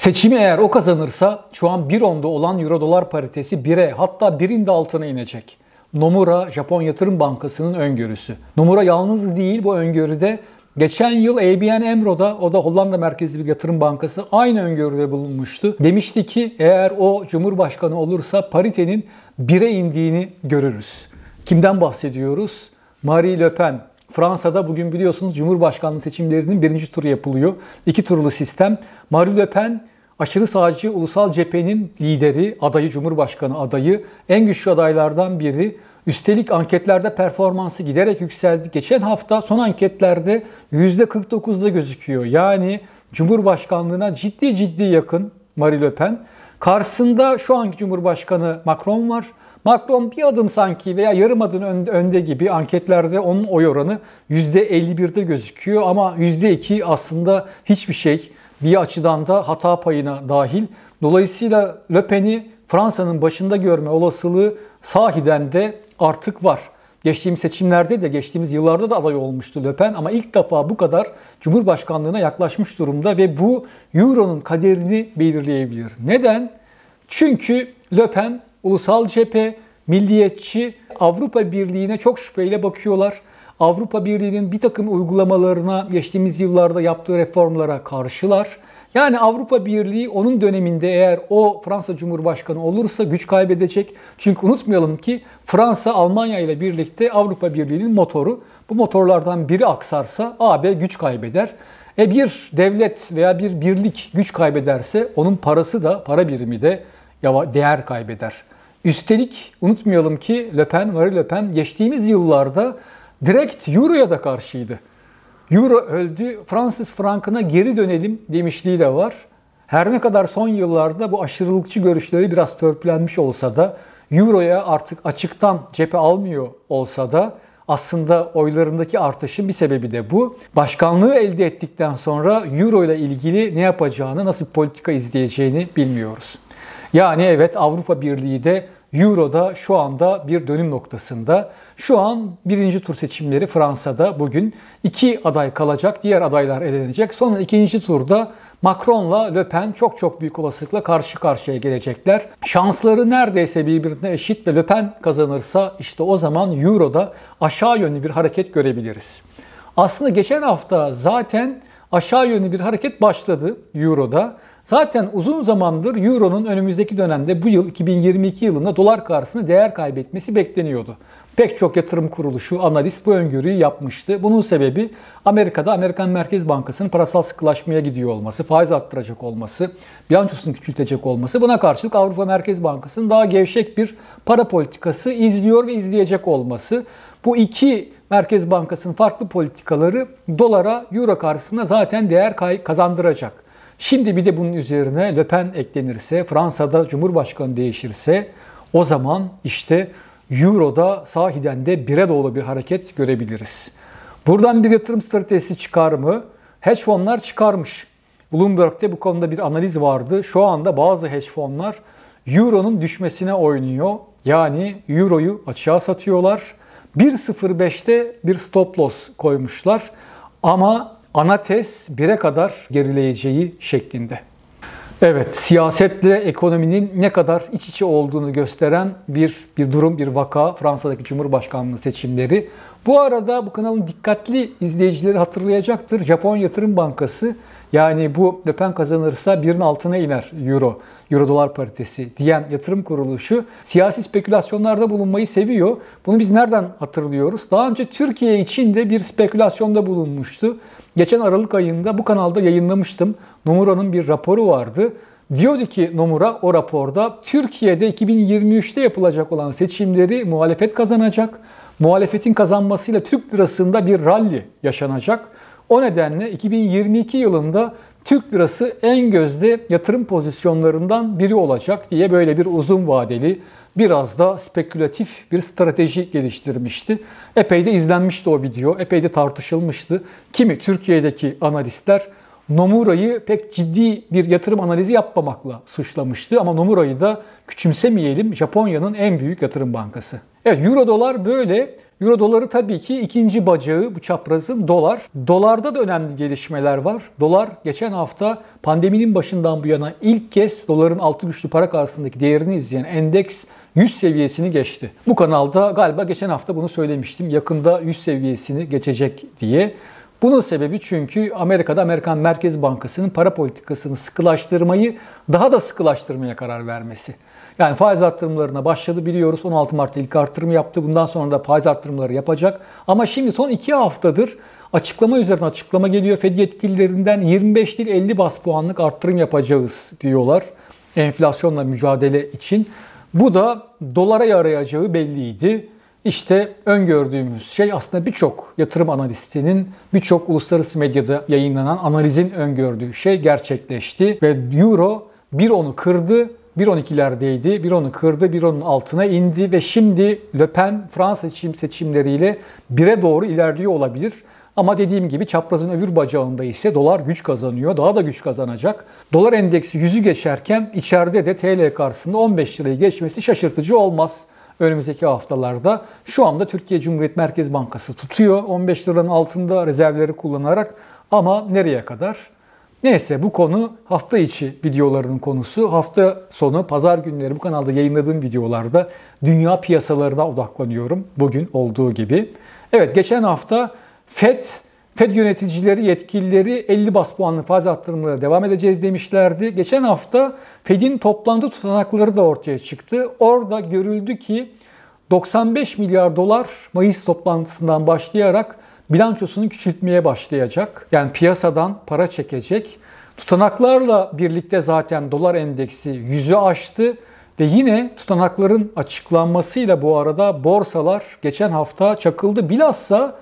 Seçimi eğer o kazanırsa şu an 1.10'da olan euro dolar paritesi 1'e hatta 1'in de altına inecek. Nomura Japon Yatırım Bankası'nın öngörüsü. Nomura yalnız değil bu öngörüde. Geçen yıl ABN AMRO'da o da Hollanda merkezli bir yatırım bankası aynı öngörüde bulunmuştu. Demişti ki eğer o Cumhurbaşkanı olursa paritenin 1'e indiğini görürüz. Kimden bahsediyoruz? Marie Le Pen Fransa'da bugün biliyorsunuz Cumhurbaşkanlığı seçimlerinin birinci turu yapılıyor. İki turlu sistem. Marine Le Pen aşırı sağcı ulusal cephenin lideri, adayı, Cumhurbaşkanı adayı, en güçlü adaylardan biri. Üstelik anketlerde performansı giderek yükseldi. Geçen hafta son anketlerde %49'da gözüküyor. Yani Cumhurbaşkanlığına ciddi ciddi yakın Marie Le Pen. Karşısında şu anki Cumhurbaşkanı Macron var. Macron bir adım sanki veya yarım adım önde gibi anketlerde onun oy oranı %51'de gözüküyor ama %2 aslında hiçbir şey bir açıdan da hata payına dahil. Dolayısıyla Le Pen'i Fransa'nın başında görme olasılığı sahiden de artık var. Geçtiğimiz seçimlerde de geçtiğimiz yıllarda da aday olmuştu Löpen, ama ilk defa bu kadar Cumhurbaşkanlığına yaklaşmış durumda ve bu Euro'nun kaderini belirleyebilir. Neden? Çünkü Löpen Pen, ulusal cephe, milliyetçi, Avrupa Birliği'ne çok şüpheyle bakıyorlar. Avrupa Birliği'nin bir takım uygulamalarına geçtiğimiz yıllarda yaptığı reformlara karşılar. Yani Avrupa Birliği onun döneminde eğer o Fransa Cumhurbaşkanı olursa güç kaybedecek. Çünkü unutmayalım ki Fransa Almanya ile birlikte Avrupa Birliği'nin motoru. Bu motorlardan biri aksarsa AB güç kaybeder. E bir devlet veya bir birlik güç kaybederse onun parası da para birimi de değer kaybeder. Üstelik unutmayalım ki Le Pen, Marie Le Pen geçtiğimiz yıllarda direkt Euro'ya da karşıydı. Euro öldü, Fransız frankına geri dönelim demişliği de var. Her ne kadar son yıllarda bu aşırılıkçı görüşleri biraz törpülenmiş olsa da Euro'ya artık açıktan cephe almıyor olsa da aslında oylarındaki artışın bir sebebi de bu. Başkanlığı elde ettikten sonra Euro ile ilgili ne yapacağını, nasıl politika izleyeceğini bilmiyoruz. Yani evet Avrupa Birliği de Euro da şu anda bir dönüm noktasında. Şu an birinci tur seçimleri Fransa'da bugün. iki aday kalacak, diğer adaylar elenecek. Sonra ikinci turda Macron'la Le Pen çok çok büyük olasılıkla karşı karşıya gelecekler. Şansları neredeyse birbirine eşit ve Le Pen kazanırsa işte o zaman Euro'da aşağı yönlü bir hareket görebiliriz. Aslında geçen hafta zaten aşağı yönlü bir hareket başladı Euro'da. Zaten uzun zamandır Euro'nun önümüzdeki dönemde bu yıl 2022 yılında dolar karşısında değer kaybetmesi bekleniyordu. Pek çok yatırım kuruluşu, analist bu öngörüyü yapmıştı. Bunun sebebi Amerika'da Amerikan Merkez Bankası'nın parasal sıkılaşmaya gidiyor olması, faiz arttıracak olması, bilançosunu küçültecek olması. Buna karşılık Avrupa Merkez Bankası'nın daha gevşek bir para politikası izliyor ve izleyecek olması. Bu iki Merkez Bankası'nın farklı politikaları dolara, euro karşısında zaten değer kazandıracak. Şimdi bir de bunun üzerine Le Pen eklenirse, Fransa'da Cumhurbaşkanı değişirse o zaman işte Euro'da sahiden de bire doğru bir hareket görebiliriz. Buradan bir yatırım stratejisi çıkar mı? Hedge fonlar çıkarmış. Bloomberg'te bu konuda bir analiz vardı. Şu anda bazı hedge fonlar Euro'nun düşmesine oynuyor. Yani Euro'yu açığa satıyorlar. 1.05'te bir stop loss koymuşlar. Ama ana tez 1'e kadar gerileyeceği şeklinde. Evet, siyasetle ekonominin ne kadar iç içe olduğunu gösteren bir bir durum, bir vaka Fransa'daki Cumhurbaşkanlığı seçimleri. Bu arada bu kanalın dikkatli izleyicileri hatırlayacaktır. Japon Yatırım Bankası yani bu Löpen kazanırsa birin altına iner euro, euro dolar paritesi diyen yatırım kuruluşu siyasi spekülasyonlarda bulunmayı seviyor. Bunu biz nereden hatırlıyoruz? Daha önce Türkiye için de bir spekülasyonda bulunmuştu. Geçen Aralık ayında bu kanalda yayınlamıştım. Nomura'nın bir raporu vardı. Diyordu ki Nomura o raporda Türkiye'de 2023'te yapılacak olan seçimleri muhalefet kazanacak. Muhalefetin kazanmasıyla Türk lirasında bir rally yaşanacak. O nedenle 2022 yılında Türk lirası en gözde yatırım pozisyonlarından biri olacak diye böyle bir uzun vadeli biraz da spekülatif bir strateji geliştirmişti. Epey de izlenmişti o video, epey de tartışılmıştı. Kimi Türkiye'deki analistler Nomura'yı pek ciddi bir yatırım analizi yapmamakla suçlamıştı ama Nomura'yı da küçümsemeyelim Japonya'nın en büyük yatırım bankası. Evet Euro dolar böyle Euro doları tabii ki ikinci bacağı bu çaprazın dolar. Dolarda da önemli gelişmeler var. Dolar geçen hafta pandeminin başından bu yana ilk kez doların altı güçlü para karşısındaki değerini izleyen endeks 100 seviyesini geçti. Bu kanalda galiba geçen hafta bunu söylemiştim. Yakında 100 seviyesini geçecek diye. Bunun sebebi çünkü Amerika'da Amerikan Merkez Bankası'nın para politikasını sıkılaştırmayı daha da sıkılaştırmaya karar vermesi. Yani faiz arttırımlarına başladı biliyoruz. 16 Mart'ta ilk arttırım yaptı. Bundan sonra da faiz arttırımları yapacak. Ama şimdi son 2 haftadır açıklama üzerine açıklama geliyor. Fed yetkililerinden 25 değil 50 bas puanlık arttırım yapacağız diyorlar. Enflasyonla mücadele için. Bu da dolara yarayacağı belliydi. İşte öngördüğümüz şey aslında birçok yatırım analistinin, birçok uluslararası medyada yayınlanan analizin öngördüğü şey gerçekleşti ve euro bir onu kırdı 1.12'lerdeydi. 1.10'u kırdı, 1.10'un altına indi ve şimdi Le Pen Fransa seçim seçimleriyle 1'e doğru ilerliyor olabilir. Ama dediğim gibi çaprazın öbür bacağında ise dolar güç kazanıyor. Daha da güç kazanacak. Dolar endeksi 100'ü geçerken içeride de TL karşısında 15 lirayı geçmesi şaşırtıcı olmaz. Önümüzdeki haftalarda şu anda Türkiye Cumhuriyet Merkez Bankası tutuyor. 15 liranın altında rezervleri kullanarak ama nereye kadar? Neyse bu konu hafta içi videolarının konusu. Hafta sonu pazar günleri bu kanalda yayınladığım videolarda dünya piyasalarına odaklanıyorum bugün olduğu gibi. Evet geçen hafta FED Fed yöneticileri, yetkilileri 50 bas puanlı faiz arttırımlara devam edeceğiz demişlerdi. Geçen hafta Fed'in toplantı tutanakları da ortaya çıktı. Orada görüldü ki 95 milyar dolar Mayıs toplantısından başlayarak bilançosunu küçültmeye başlayacak. Yani piyasadan para çekecek. Tutanaklarla birlikte zaten dolar endeksi yüzü aştı ve yine tutanakların açıklanmasıyla bu arada borsalar geçen hafta çakıldı. Bilhassa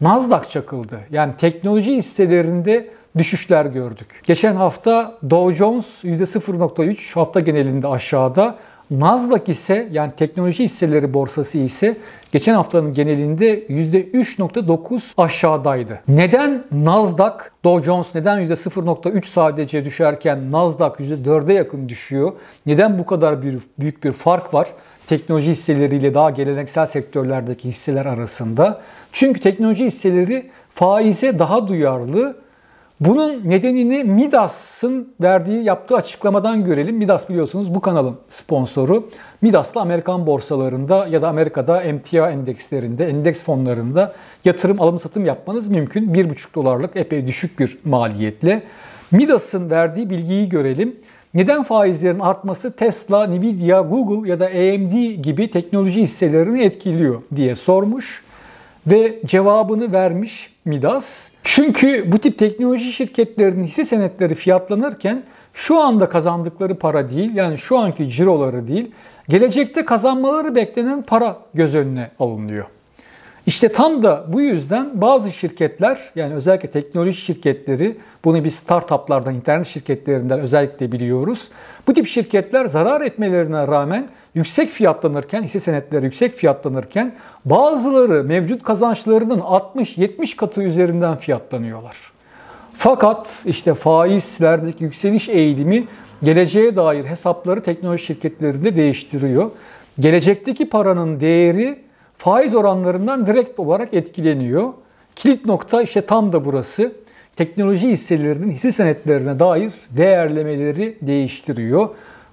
Nasdaq çakıldı. Yani teknoloji hisselerinde düşüşler gördük. Geçen hafta Dow Jones %0.3 hafta genelinde aşağıda. Nasdaq ise yani teknoloji hisseleri borsası ise geçen haftanın genelinde %3.9 aşağıdaydı. Neden Nasdaq, Dow Jones neden %0.3 sadece düşerken Nasdaq %4'e yakın düşüyor? Neden bu kadar büyük, büyük bir fark var? teknoloji hisseleriyle daha geleneksel sektörlerdeki hisseler arasında. Çünkü teknoloji hisseleri faize daha duyarlı bunun nedenini Midas'ın verdiği, yaptığı açıklamadan görelim. Midas biliyorsunuz bu kanalın sponsoru. Midas'la Amerikan borsalarında ya da Amerika'da MTA endekslerinde, endeks fonlarında yatırım alım satım yapmanız mümkün. 1,5 dolarlık epey düşük bir maliyetle. Midas'ın verdiği bilgiyi görelim. Neden faizlerin artması Tesla, Nvidia, Google ya da AMD gibi teknoloji hisselerini etkiliyor diye sormuş ve cevabını vermiş. Midas. Çünkü bu tip teknoloji şirketlerinin hisse senetleri fiyatlanırken şu anda kazandıkları para değil, yani şu anki ciroları değil, gelecekte kazanmaları beklenen para göz önüne alınıyor. İşte tam da bu yüzden bazı şirketler yani özellikle teknoloji şirketleri bunu biz startuplardan, internet şirketlerinden özellikle biliyoruz. Bu tip şirketler zarar etmelerine rağmen yüksek fiyatlanırken, hisse senetleri yüksek fiyatlanırken bazıları mevcut kazançlarının 60-70 katı üzerinden fiyatlanıyorlar. Fakat işte faizlerdeki yükseliş eğilimi geleceğe dair hesapları teknoloji şirketlerinde değiştiriyor. Gelecekteki paranın değeri faiz oranlarından direkt olarak etkileniyor. Kilit nokta işte tam da burası. Teknoloji hisselerinin hisse senetlerine dair değerlemeleri değiştiriyor.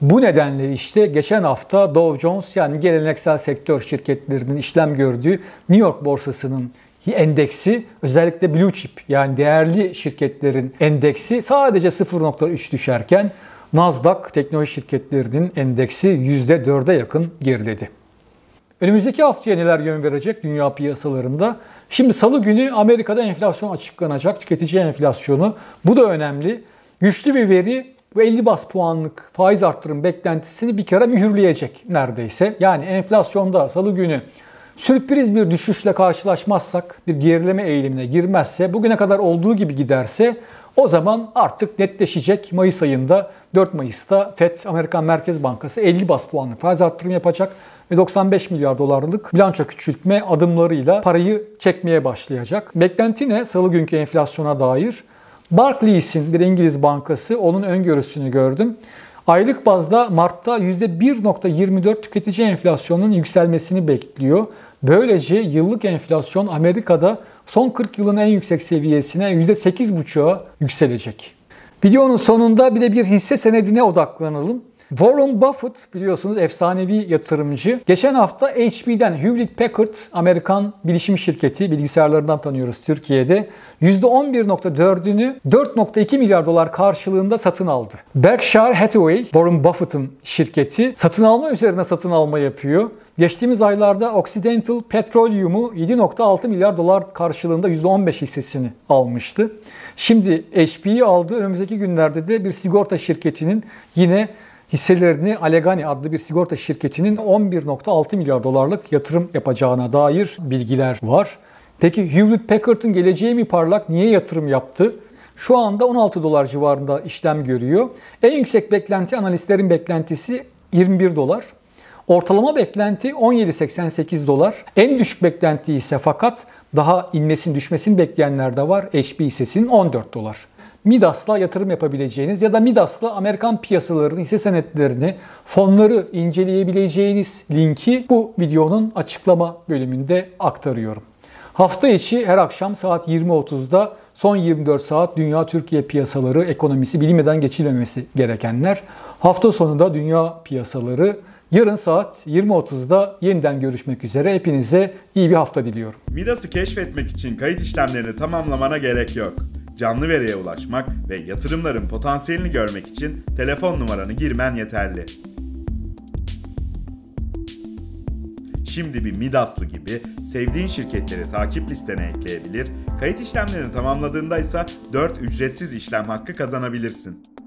Bu nedenle işte geçen hafta Dow Jones yani geleneksel sektör şirketlerinin işlem gördüğü New York borsasının endeksi özellikle blue chip yani değerli şirketlerin endeksi sadece 0.3 düşerken Nasdaq teknoloji şirketlerinin endeksi %4'e yakın geriledi. Önümüzdeki haftaya neler yön verecek dünya piyasalarında? Şimdi salı günü Amerika'da enflasyon açıklanacak. Tüketici enflasyonu. Bu da önemli. Güçlü bir veri bu 50 bas puanlık faiz arttırım beklentisini bir kere mühürleyecek neredeyse. Yani enflasyonda salı günü sürpriz bir düşüşle karşılaşmazsak, bir gerileme eğilimine girmezse, bugüne kadar olduğu gibi giderse o zaman artık netleşecek. Mayıs ayında 4 Mayıs'ta FED Amerikan Merkez Bankası 50 bas puanlık faiz arttırım yapacak ve 95 milyar dolarlık bilanço küçültme adımlarıyla parayı çekmeye başlayacak. Beklenti ne? Salı günkü enflasyona dair. Barclays'in bir İngiliz bankası onun öngörüsünü gördüm. Aylık bazda Mart'ta %1.24 tüketici enflasyonun yükselmesini bekliyor. Böylece yıllık enflasyon Amerika'da son 40 yılın en yüksek seviyesine %8,5'a yükselecek. Videonun sonunda bir de bir hisse senedine odaklanalım. Warren Buffett biliyorsunuz efsanevi yatırımcı. Geçen hafta HP'den Hewlett Packard Amerikan bilişim şirketi bilgisayarlarından tanıyoruz Türkiye'de %11.4'ünü 4.2 milyar dolar karşılığında satın aldı. Berkshire Hathaway, Warren Buffett'ın şirketi satın alma üzerine satın alma yapıyor. Geçtiğimiz aylarda Occidental Petroleum'u 7.6 milyar dolar karşılığında %15 hissesini almıştı. Şimdi HP'yi aldı. Önümüzdeki günlerde de bir sigorta şirketinin yine hisselerini Allegheny adlı bir sigorta şirketinin 11.6 milyar dolarlık yatırım yapacağına dair bilgiler var. Peki Hewlett Packard'ın geleceği mi parlak? Niye yatırım yaptı? Şu anda 16 dolar civarında işlem görüyor. En yüksek beklenti analistlerin beklentisi 21 dolar. Ortalama beklenti 17.88 dolar. En düşük beklenti ise fakat daha inmesin düşmesin bekleyenler de var. HP hissesinin 14 dolar. Midas'la yatırım yapabileceğiniz ya da Midas'la Amerikan piyasalarını hisse senetlerini, fonları inceleyebileceğiniz linki bu videonun açıklama bölümünde aktarıyorum. Hafta içi her akşam saat 20.30'da son 24 saat dünya Türkiye piyasaları ekonomisi bilinmeden geçilememesi gerekenler. Hafta sonunda dünya piyasaları Yarın saat 20.30'da yeniden görüşmek üzere. Hepinize iyi bir hafta diliyorum. Midas'ı keşfetmek için kayıt işlemlerini tamamlamana gerek yok canlı veriye ulaşmak ve yatırımların potansiyelini görmek için telefon numaranı girmen yeterli. Şimdi bir Midaslı gibi sevdiğin şirketleri takip listene ekleyebilir, kayıt işlemlerini tamamladığında ise 4 ücretsiz işlem hakkı kazanabilirsin.